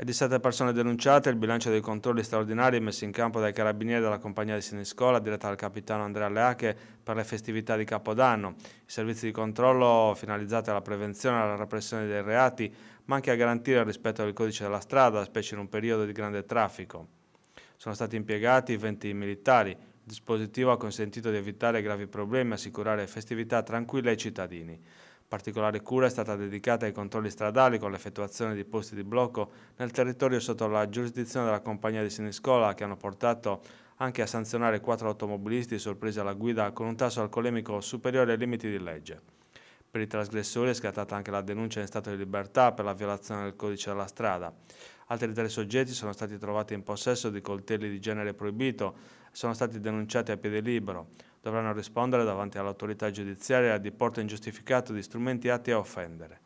e di sette persone denunciate il bilancio dei controlli straordinari messi in campo dai carabinieri della compagnia di Siniscola diretta dal capitano Andrea Leache per le festività di Capodanno. I servizi di controllo finalizzati alla prevenzione e alla repressione dei reati, ma anche a garantire il rispetto del codice della strada, specie in un periodo di grande traffico. Sono stati impiegati 20 militari. Il dispositivo ha consentito di evitare gravi problemi e assicurare festività tranquille ai cittadini. Particolare cura è stata dedicata ai controlli stradali con l'effettuazione di posti di blocco nel territorio sotto la giurisdizione della compagnia di Siniscola che hanno portato anche a sanzionare quattro automobilisti sorpresi alla guida con un tasso alcolemico superiore ai limiti di legge. Per i trasgressori è scattata anche la denuncia in stato di libertà per la violazione del codice della strada. Altri tre soggetti sono stati trovati in possesso di coltelli di genere proibito, sono stati denunciati a piede libero, dovranno rispondere davanti all'autorità giudiziaria di porto ingiustificato di strumenti atti a offendere.